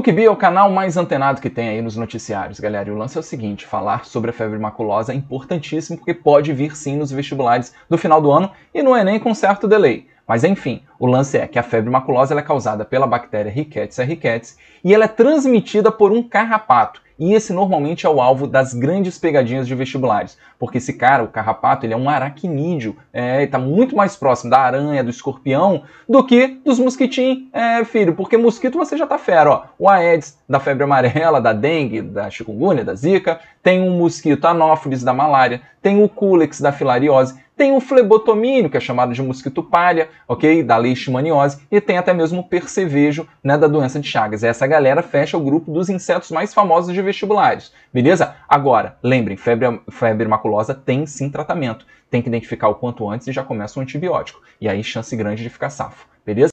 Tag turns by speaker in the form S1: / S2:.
S1: O QB é o canal mais antenado que tem aí nos noticiários, galera. E o lance é o seguinte: falar sobre a febre maculosa é importantíssimo porque pode vir sim nos vestibulares do final do ano e no Enem é com certo delay. Mas enfim, o lance é que a febre maculosa é causada pela bactéria Rickettsia ricketts e ela é transmitida por um carrapato, e esse normalmente é o alvo das grandes pegadinhas de vestibulares, porque esse cara, o carrapato, ele é um aracnídeo, é, está muito mais próximo da aranha, do escorpião, do que dos mosquitinhos, é, filho, porque mosquito você já tá fera, ó. O Aedes, da febre amarela, da dengue, da chikungunya, da zika, tem o um mosquito anófilis, da malária, tem o culex, da filariose, tem o flebotomínio, que é chamado de mosquito palha, ok? Da leishmaniose. E tem até mesmo o percevejo, né? Da doença de Chagas. essa galera fecha o grupo dos insetos mais famosos de vestibulares, beleza? Agora, lembrem, febre, febre maculosa tem sim tratamento. Tem que identificar o quanto antes e já começa o antibiótico. E aí, chance grande de ficar safo, beleza?